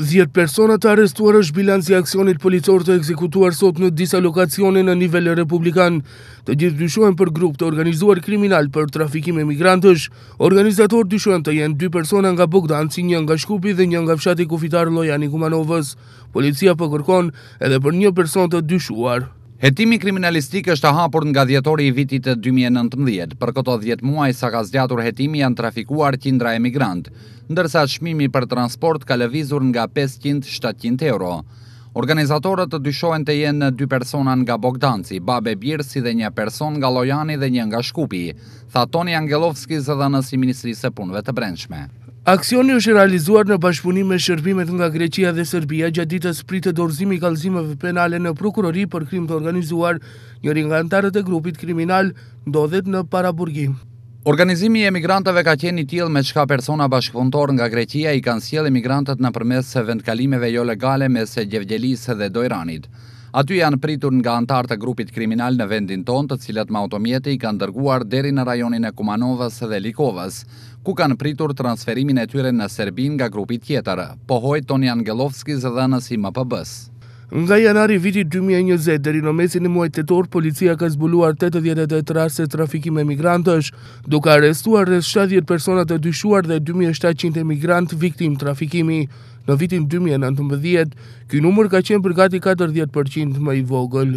10 personat arrestuar është bilanci aksionit policor të ekzekutuar sot në disa lokacione në nivel republikan. Të gjithë dyshohen për grup të organizuar kriminal për trafikim e migrantësh. Organizator dyshohen të jenë 2 persona nga Bogdan, si një nga Shkupi dhe një nga fshati kufitar Lojani Kumanovës. Policia përkërkon po edhe për një person të dyshuar. Hetimi kriminalistik është hapur nga djetori i vitit 2019, për këto djetë muaj sa ka zgjatur hetimi janë trafikuar qindra emigrant, ndërsa shmimi për transport ka levizur nga 500-700 euro. Organizatorët të dyshojnë të jenë dy personan nga Bogdanci, Babe Birsi dhe një person nga Lojani dhe një nga Shkupi, tha Toni Angelovski zë dhe nësi Ministrisë e Punve të Brendshme. Aksioni është realizuar në bashkëpunim me shërbimet nga Greqia dhe Serbia gjatë ditës pritë të dorëzimi i kalëzimeve penale në prokurori për krim të organizuar një ringantarët e grupit kriminal ndodhet në paraburgim. Organizimi i emigrantëve ka qenë i tillë me qka persona bashkëpuntor nga Greqia i kanë sjellë emigrantët në se vendkalimeve jo legale me se Gjevgjelisë dhe Dojranit. Aty janë pritur nga antarë të grupit kriminal në vendin tonë të cilat ma automjeti i kanë dërguar deri në rajonin e Kumanovës dhe Likovës, ku kanë pritur transferimin e tyre në Serbin nga grupit tjetër, pohoj Tonian Gelovskis dhe nësi më pëbës. Nga janari viti 2020 deri në mesin e muajit tetor, policia ka zbuluar 88 raste trafikimi me migrantës, duke arrestuar rreth 70 persona të dyshuar dhe 2700 migrant viktim trafikimi. Në vitin 2019, ky numër ka qenë për gati 40% më i vogël.